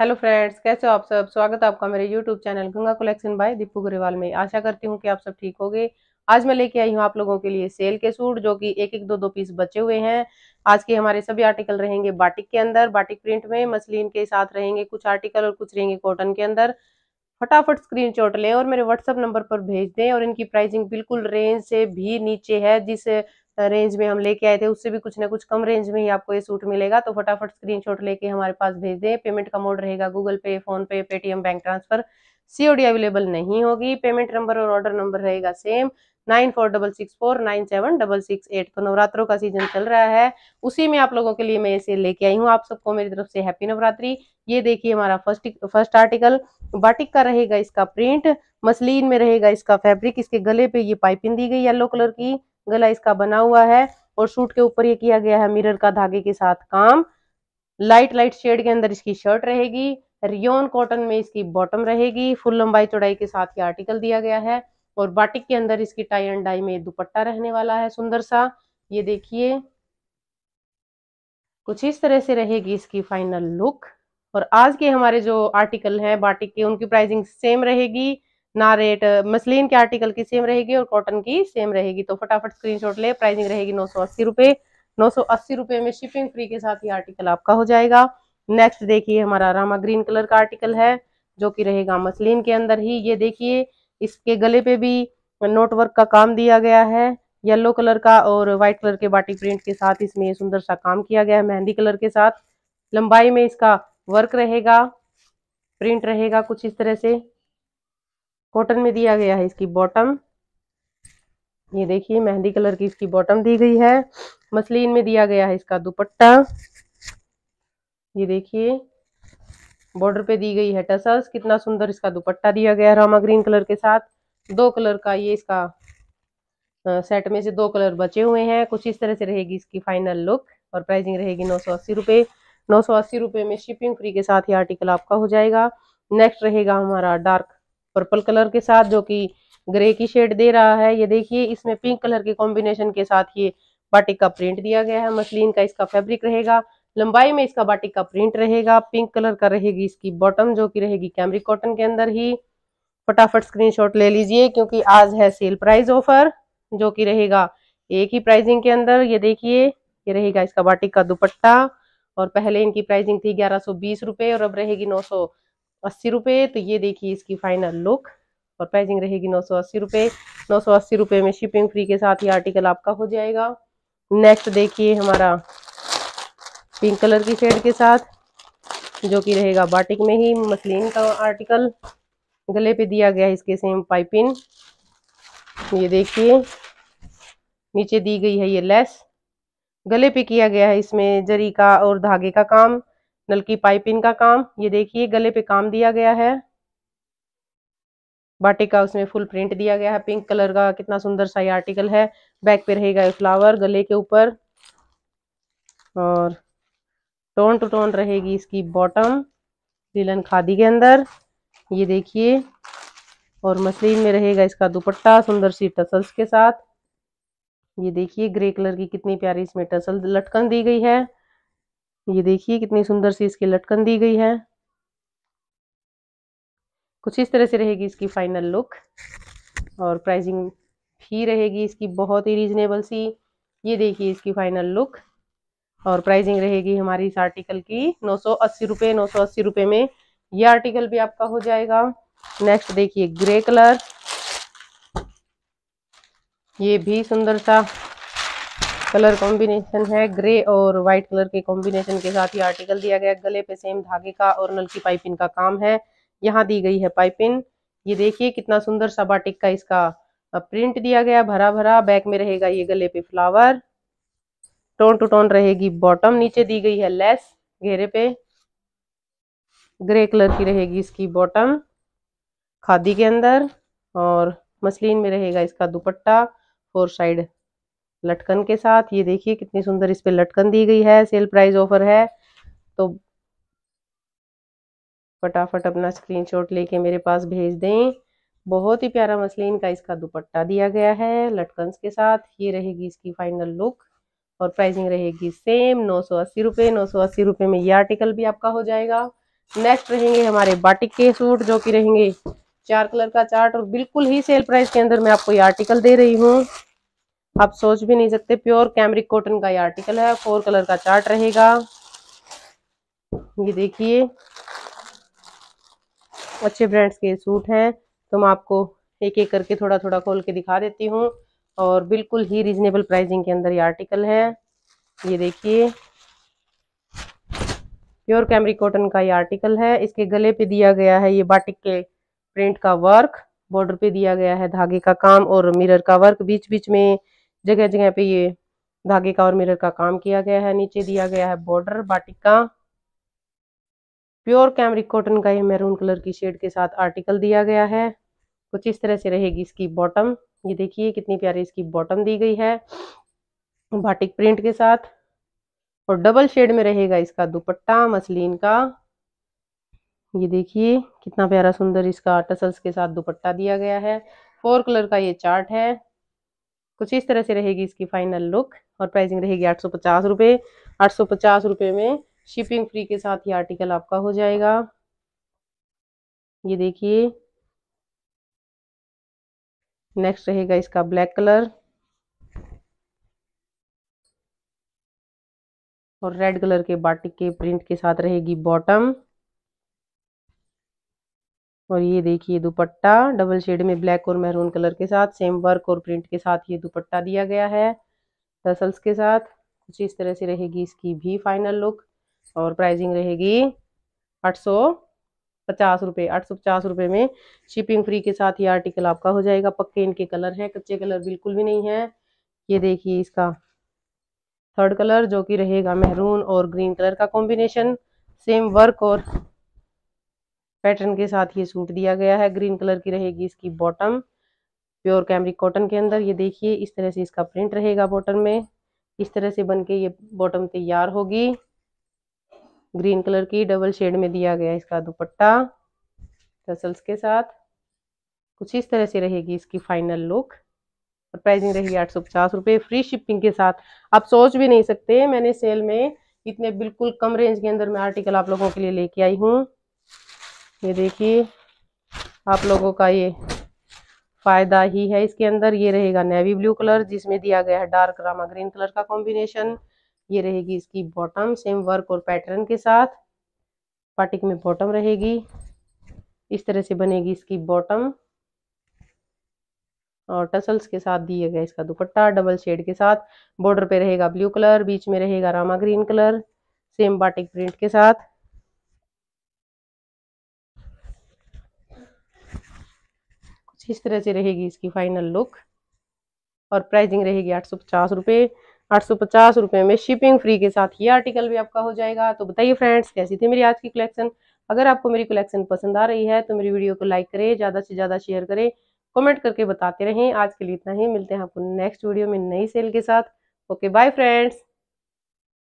hello friends कैसे हो आप सब स्वागत है आपका मेरे YouTube channel Ganga collection by Deepu Grewal में आशा करती हूँ कि आप सब ठीक होंगे आज मैं लेके आई हूँ आप लोगों के लिए सेल के सूट जो कि एक एक दो दो पीस बचे हुए हैं आज के हमारे सभी आर्टिकल रहेंगे बाटिक के अंदर बाटिक प्रिंट में मसलिन के साथ रहेंगे कुछ आर्टिकल और कुछ रहेंगे कॉटन के अंदर फटाफट स्क्रीन लें और मेरे व्हाट्सअप नंबर पर भेज दें और इनकी प्राइसिंग बिल्कुल रेंज से भी नीचे है जिस रेंज में हम लेके आए थे उससे भी कुछ ना कुछ कम रेंज में ही आपको ये सूट मिलेगा तो फटाफट स्क्रीनशॉट लेके हमारे पास भेज दें पेमेंट का मोड रहेगा Google Pay PhonePe Paytm bank transfer COD available नहीं होगी पेमेंट नंबर और ऑर्डर नंबर रहेगा same nine four double six four nine seven double six eight तो नवरात्रों का सीजन चल रहा है उसी में आप लोगों के लिए मैं इसे लेके आई हूँ आप सबको मेरी तरफ से हैप्पी नवरात्रि ये देखिए हमारा फर्स्ट फर्स्ट आर्टिकल बाटिक का रहेगा इसका प्रिंट मसलिन में रहेगा इसका फैब्रिक इसके गले पे ये पाइपिंग दी गई येलो कलर की गला इसका बना हुआ है और सूट के ऊपर ये किया गया है मिरर का धागे के साथ काम लाइट लाइट शेड के अंदर इसकी शर्ट रहेगी रियोन कॉटन में इसकी बॉटम रहेगी फुल लंबाई चौड़ाई के साथ ये आर्टिकल दिया गया है और बाटिक के अंदर इसकी टाई एंड डाई में दुपट्टा रहने वाला है सुंदर सा ये देखिए कुछ इस तरह से रहेगी इसकी फाइनल लुक और आज के हमारे जो आर्टिकल हैं बाटिक के उनकी प्राइसिंग सेम रहेगी ना रेट मसलिन के आर्टिकल की सेम रहेगी और कॉटन की सेम रहेगी तो फटाफट स्क्रीनशॉट ले प्राइसिंग रहेगी नौ सौ अस्सी रुपए नौ सौ अस्सी रुपए में शिपिंग फ्री के साथ ये आर्टिकल आपका हो जाएगा नेक्स्ट देखिए हमारा रामा ग्रीन कलर का आर्टिकल है जो कि रहेगा मसलिन के अंदर ही ये देखिए इसके गले पे भी नोटवर्क का काम दिया गया है येलो कलर का और व्हाइट कलर के बाटी प्रिंट के साथ इसमें सुंदर सा काम किया गया है मेहंदी कलर के साथ लंबाई में इसका वर्क रहेगा प्रिंट रहेगा कुछ इस तरह से कॉटन में दिया गया है इसकी बॉटम ये देखिए मेहंदी कलर की इसकी बॉटम दी गई है मसलिन में दिया गया है इसका दुपट्टा ये देखिए बॉर्डर पे दी गई है टसल्स कितना सुंदर इसका दुपट्टा दिया गया है रामा ग्रीन कलर के साथ दो कलर का ये इसका आ, सेट में से दो कलर बचे हुए हैं कुछ इस तरह से रहेगी इसकी फाइनल लुक और प्राइसिंग रहेगी नौ सौ अस्सी रुपये नौ सौ अस्सी रुपये में शिपिंग फ्री के साथ ये आर्टिकल आपका हो जाएगा नेक्स्ट रहेगा हमारा डार्क पर्पल कलर के साथ जो कि ग्रे की शेड दे रहा है ये देखिए इसमें पिंक कलर के कॉम्बिनेशन के साथ ये बाटिक का प्रिंट दिया गया है मसलिन का इसका फैब्रिक रहेगा लंबाई में इसका बाटिक का प्रिंट रहेगा पिंक कलर का रहेगी इसकी बॉटम जो कि रहेगी कैमरी कॉटन के अंदर ही फटाफट स्क्रीन ले लीजिए क्योंकि आज है सेल प्राइज ऑफर जो की रहेगा एक ही प्राइजिंग के अंदर ये देखिए ये रहेगा इसका बाटिक का दुपट्टा और पहले इनकी प्राइसिंग थी ग्यारह सौ बीस रुपए और अब रहेगी नौ सौ अस्सी रुपये तो ये देखिए इसकी फाइनल लुक और प्राइसिंग रहेगी नौ सौ अस्सी रुपये नौ सौ अस्सी रुपये में शिपिंग फ्री के साथ ये आर्टिकल आपका हो जाएगा नेक्स्ट देखिए हमारा पिंक कलर की शेड के साथ जो कि रहेगा बाटिक में ही मसलिन का आर्टिकल गले पे दिया गया है इसके सेम पाइपिन ये देखिए नीचे दी गई है ये लेस गले पे किया गया है इसमें जरी का और धागे का काम नल की पाइपिंग का काम ये देखिए गले पे काम दिया गया है बाटे का उसमें फुल प्रिंट दिया गया है पिंक कलर का कितना सुंदर सा ये आर्टिकल है बैक पे रहेगा फ्लावर गले के ऊपर और टोन टू टोन रहेगी इसकी बॉटम लिलन खादी के अंदर ये देखिए और मसलिन में रहेगा इसका दुपट्टा सुंदर सी टसल्स के साथ ये देखिए ग्रे कलर की कितनी प्यारी इसमें टसल लटकन दी गई है ये देखिए कितनी सुंदर सी इसकी लटकन दी गई है कुछ इस तरह से रहेगी इसकी फाइनल लुक और प्राइसिंग भी रहेगी इसकी बहुत ही रीजनेबल सी ये देखिए इसकी फाइनल लुक और प्राइसिंग रहेगी हमारी इस आर्टिकल की नौ सौ अस्सी रुपये नौ सौ अस्सी रुपये में ये आर्टिकल भी आपका हो जाएगा नेक्स्ट देखिए ग्रे कलर ये भी सुंदर सा कलर कॉम्बिनेशन है ग्रे और व्हाइट कलर के कॉम्बिनेशन के साथ ही आर्टिकल दिया गया गले पे सेम धागे का और नल की पाइपिंग का काम है यहाँ दी गई है पाइपिंग ये देखिए कितना सुंदर सा बाटिक का इसका प्रिंट दिया गया भरा भरा बैक में रहेगा ये गले पे फ्लावर टोन टू टोन रहेगी बॉटम नीचे दी गई है लेस घेरे पे ग्रे कलर की रहेगी इसकी बॉटम खादी के अंदर और मसलिन में रहेगा इसका दुपट्टा फोर साइड लटकन के साथ ये देखिए कितनी सुंदर इस पर लटकन दी गई है सेल प्राइस ऑफर है तो फटाफट अपना स्क्रीनशॉट लेके मेरे पास भेज दें बहुत ही प्यारा मसलिन का इसका दुपट्टा दिया गया है लटकन के साथ ये रहेगी इसकी फाइनल लुक और प्राइसिंग रहेगी सेम नौ सौ अस्सी रुपये नौ सौ अस्सी रुपये में ये आर्टिकल भी आपका हो जाएगा नेक्स्ट रहेंगे हमारे बाटिक के सूट जो कि रहेंगे चार कलर का चार्ट और बिल्कुल ही सेल प्राइस के अंदर मैं आपको ये आर्टिकल दे रही हूँ आप सोच भी नहीं सकते प्योर कैमरिक कॉटन का ये आर्टिकल है फोर कलर का चार्ट रहेगा ये देखिए अच्छे ब्रांड्स के सूट हैं तो मैं आपको एक एक करके थोड़ा थोड़ा खोल के दिखा देती हूँ और बिल्कुल ही रीजनेबल प्राइसिंग के अंदर ये आर्टिकल है ये देखिए प्योर कैमरी कॉटन का ये आर्टिकल है इसके गले पे दिया गया है ये बाटिक के प्रिंट का वर्क बॉर्डर पे दिया गया है धागे का काम और मिरर का वर्क बीच बीच में जगह जगह पे ये धागे का और मिरर का काम किया गया है नीचे दिया गया है बॉर्डर बाटिका प्योर कैमरिक कॉटन का ये मैरून कलर की शेड के साथ आर्टिकल दिया गया है कुछ इस तरह से रहेगी इसकी बॉटम ये देखिए कितनी प्यारी इसकी बॉटम दी गई है बाटिक प्रिंट के साथ और डबल शेड में रहेगा इसका दुपट्टा मसलिन का ये देखिए कितना प्यारा सुंदर इसका टसल्स के साथ दुपट्टा दिया गया है फोर कलर का ये चार्ट है कुछ इस तरह से रहेगी इसकी फाइनल लुक और प्राइसिंग रहेगी आठ सौ पचास रुपये आठ सौ पचास रुपये में शिपिंग फ्री के साथ ही आर्टिकल आपका हो जाएगा ये देखिए नेक्स्ट रहेगा इसका ब्लैक कलर और रेड कलर के बाटिक के प्रिंट के साथ रहेगी बॉटम और ये देखिए दुपट्टा डबल शेड में ब्लैक और मेहरून कलर के साथ सेम वर्क और प्रिंट के साथ ये दुपट्टा दिया गया है टसल्स के साथ कुछ इस तरह से रहेगी इसकी भी फाइनल लुक और प्राइसिंग रहेगी आठ सौ पचास रुपये आठ सौ पचास रुपये में शिपिंग फ्री के साथ ये आर्टिकल आपका हो जाएगा पक्के इनके कलर हैं कच्चे कलर बिल्कुल भी नहीं है ये देखिए इसका थर्ड कलर जो कि रहेगा मेहरून और ग्रीन कलर का कॉम्बिनेशन सेम वर्क और पैटर्न के साथ ये सूट दिया गया है ग्रीन कलर की रहेगी इसकी बॉटम प्योर कैमरिक कॉटन के अंदर ये देखिए इस तरह से इसका प्रिंट रहेगा बॉटम में इस तरह से बन के ये बॉटम तैयार होगी ग्रीन कलर की डबल शेड में दिया गया इसका दुपट्टा टसल्स के साथ कुछ इस तरह से रहेगी इसकी फाइनल लुक और प्राइसिंग रहेगी आठ सौ पचास रुपये फ्री शिपिंग के साथ आप सोच भी नहीं सकते मैंने सेल में इतने बिल्कुल कम रेंज के अंदर मैं आर्टिकल आप लोगों के लिए लेके आई हूँ ये देखिए आप लोगों का ये फ़ायदा ही है इसके अंदर ये रहेगा नेवी ब्लू कलर जिसमें दिया गया है डार्क रामा ग्रीन कलर का कॉम्बिनेशन ये रहेगी इसकी बॉटम सेम वर्क और पैटर्न के साथ पार्टिक में बॉटम रहेगी इस तरह से बनेगी इसकी बॉटम और टसल्स के साथ दिए गए इसका दुपट्टा डबल शेड के साथ बॉर्डर पे रहेगा ब्लू कलर बीच में रहेगा Rama green colour same batik print के साथ इस तरह से रहेगी इसकी फाइनल लुक और प्राइसिंग रहेगी आठ सौ पचास रुपये आठ सौ पचास रुपये में शिपिंग फ्री के साथ ये आर्टिकल भी आपका हो जाएगा तो बताइए फ्रेंड्स कैसी थी मेरी आज की कलेक्शन अगर आपको मेरी कलेक्शन पसंद आ रही है तो मेरी वीडियो को लाइक करें ज़्यादा से ज़्यादा शेयर करें कमेंट करके बताते रहें आज के लिए इतना ही मिलते हैं आपको नेक्स्ट वीडियो में नई सेल के साथ ओके बाय फ्रेंड्स